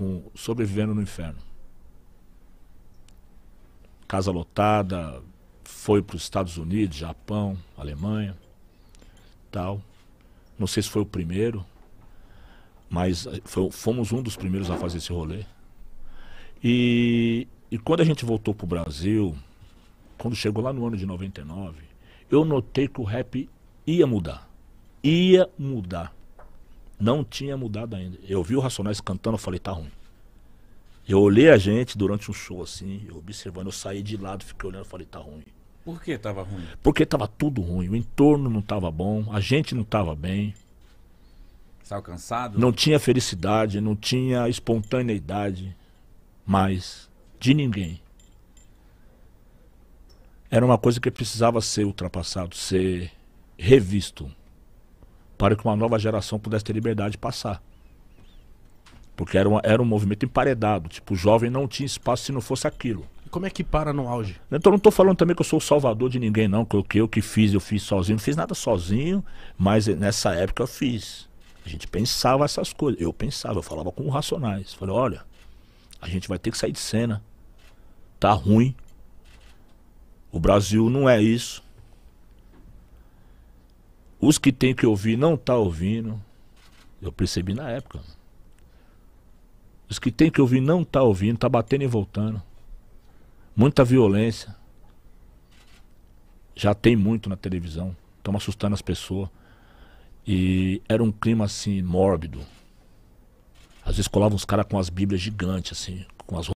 com Sobrevivendo no Inferno. Casa lotada, foi para os Estados Unidos, Japão, Alemanha, tal. Não sei se foi o primeiro, mas eh, foi, fomos um dos primeiros a fazer esse rolê. E, e quando a gente voltou para o Brasil, quando chegou lá no ano de 99, eu notei que o rap ia mudar. Ia mudar. Não tinha mudado ainda. Eu vi o Racionais cantando, eu falei, tá ruim. Eu olhei a gente durante um show assim, eu observando, eu saí de lado, fiquei olhando, falei, tá ruim. Por que tava ruim? Porque tava tudo ruim, o entorno não tava bom, a gente não tava bem. Estava cansado? Não tinha felicidade, não tinha espontaneidade mais de ninguém. Era uma coisa que precisava ser ultrapassado, ser revisto para que uma nova geração pudesse ter liberdade de passar. Porque era, era um movimento emparedado. Tipo, o jovem não tinha espaço se não fosse aquilo. E como é que para no auge? Então, não estou falando também que eu sou o salvador de ninguém, não. Que eu, que eu que fiz, eu fiz sozinho. Não fiz nada sozinho, mas nessa época eu fiz. A gente pensava essas coisas. Eu pensava, eu falava com racionais. Falei, olha, a gente vai ter que sair de cena. Tá ruim. O Brasil não é isso. Os que tem que ouvir não tá ouvindo. Eu percebi na época. Os que tem que ouvir não tá ouvindo, tá batendo e voltando. Muita violência. Já tem muito na televisão. Estão assustando as pessoas. E era um clima assim mórbido. Às vezes colavam uns caras com as bíblias gigantes, assim, com as